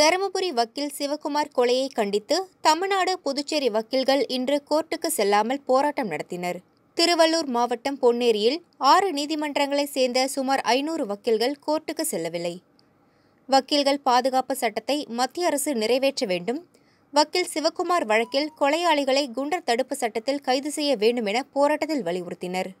தருமபுரி வக்கீல் சிவகுமார் கொலையை கண்டித்து தமிழ்நாடு புதுச்சேரி வக்கீல்கள் இன்று கோர்ட்டுக்கு செல்லாமல் போராட்டம் நடத்தினர் திருவள்ளூர் மாவட்டம் பொன்னேரியில் ஆறு நீதிமன்றங்களைச் சேர்ந்த சுமார் ஐநூறு வக்கீல்கள் கோர்ட்டுக்கு செல்லவில்லை வக்கீல்கள் பாதுகாப்பு சட்டத்தை மத்திய அரசு நிறைவேற்ற வேண்டும் வக்கீல் சிவகுமார் வழக்கில் கொலையாளிகளை குண்டர் தடுப்பு சட்டத்தில் கைது செய்ய வேண்டும் என போராட்டத்தில் வலியுறுத்தினர்